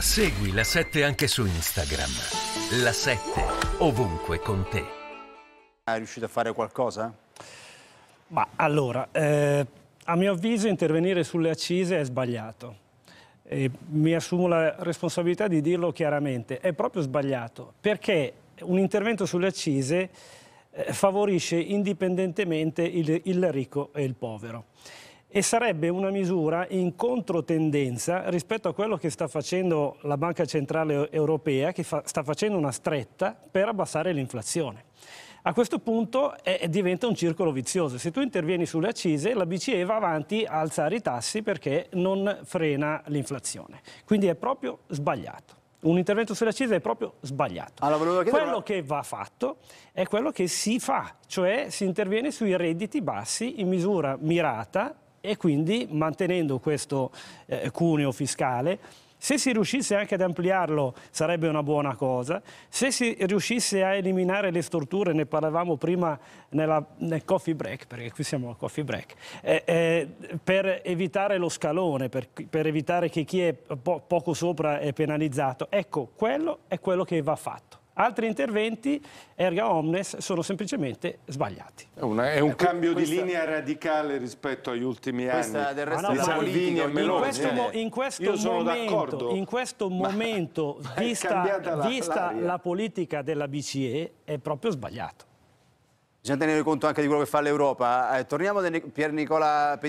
Segui la 7 anche su Instagram. La 7 ovunque con te. Hai riuscito a fare qualcosa? Ma allora, eh, a mio avviso intervenire sulle accise è sbagliato. E mi assumo la responsabilità di dirlo chiaramente, è proprio sbagliato, perché un intervento sulle accise eh, favorisce indipendentemente il, il ricco e il povero e sarebbe una misura in controtendenza rispetto a quello che sta facendo la Banca Centrale Europea, che fa, sta facendo una stretta per abbassare l'inflazione. A questo punto è, eh, diventa un circolo vizioso. Se tu intervieni sulle accise, la BCE va avanti a alzare i tassi perché non frena l'inflazione. Quindi è proprio sbagliato. Un intervento sulle accise è proprio sbagliato. Allora, quello che va fatto è quello che si fa, cioè si interviene sui redditi bassi in misura mirata e quindi mantenendo questo eh, cuneo fiscale se si riuscisse anche ad ampliarlo sarebbe una buona cosa, se si riuscisse a eliminare le storture, ne parlavamo prima nella, nel coffee break, perché qui siamo al coffee break, eh, eh, per evitare lo scalone, per, per evitare che chi è po poco sopra è penalizzato, ecco, quello è quello che va fatto. Altri interventi, erga omnes, sono semplicemente sbagliati. È, una, è un eh, cambio questa, di linea radicale rispetto agli ultimi anni del resto no, di Salvini e Meloni. Cioè, in questo, eh. in questo momento, in questo momento vista, la, vista la politica della BCE, è proprio sbagliato. Bisogna tenere conto anche di quello che fa l'Europa. Eh, torniamo a Pier Nicola Pedini.